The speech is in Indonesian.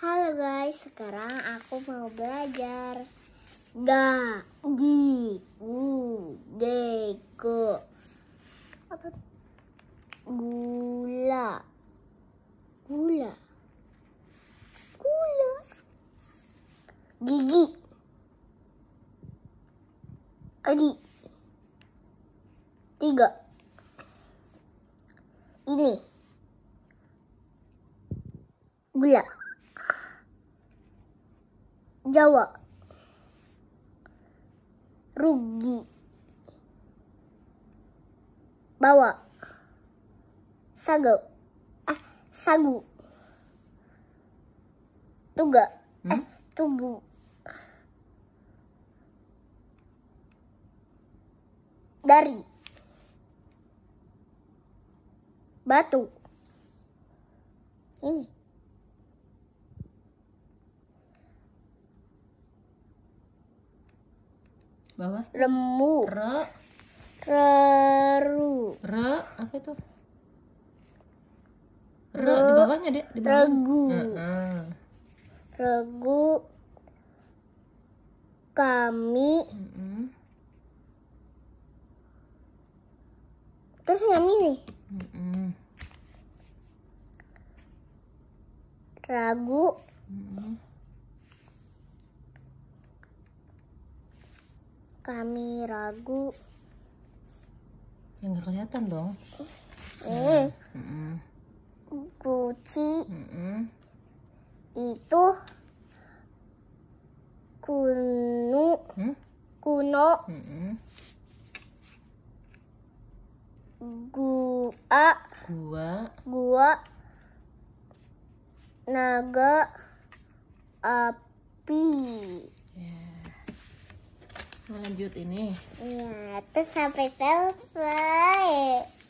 Halo guys, sekarang aku mau belajar ga gi gu de apa gula gula gula gigi adi tiga ini gula Jawa rugi bawa sagu ah sagu tuga hmm? eh dari batu ini bawah remu re reru re apa itu re, re di bawahnya deh di bawah regu uh -uh. regu kami uh -uh. terus kami nih uh -uh. ragu uh -uh. kami ragu. yang nggak kelihatan dong. Eh. Mm -mm. itu kuno. Hmm? Kuno. Mm -mm. Gua. Gua. Gua. Naga api lanjut ini iya terus sampai selesai